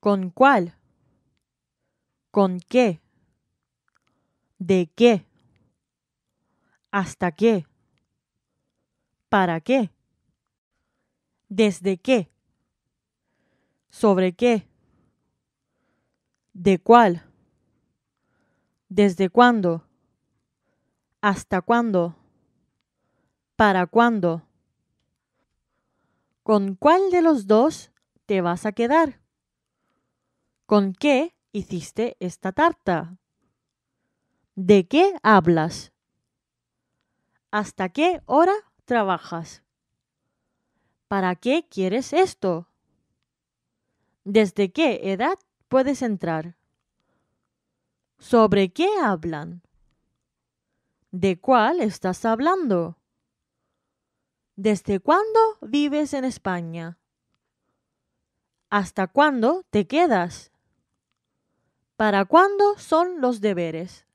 ¿Con cuál? ¿Con qué? ¿De qué? ¿Hasta qué? ¿Para qué? ¿Desde qué? ¿Sobre qué? ¿De cuál? ¿Desde cuándo? ¿Hasta cuándo? ¿Para cuándo? ¿Con cuál de los dos te vas a quedar? ¿Con qué hiciste esta tarta? ¿De qué hablas? ¿Hasta qué hora trabajas? ¿Para qué quieres esto? ¿Desde qué edad puedes entrar? ¿Sobre qué hablan? ¿De cuál estás hablando? ¿Desde cuándo vives en España? ¿Hasta cuándo te quedas? ¿Para cuándo son los deberes?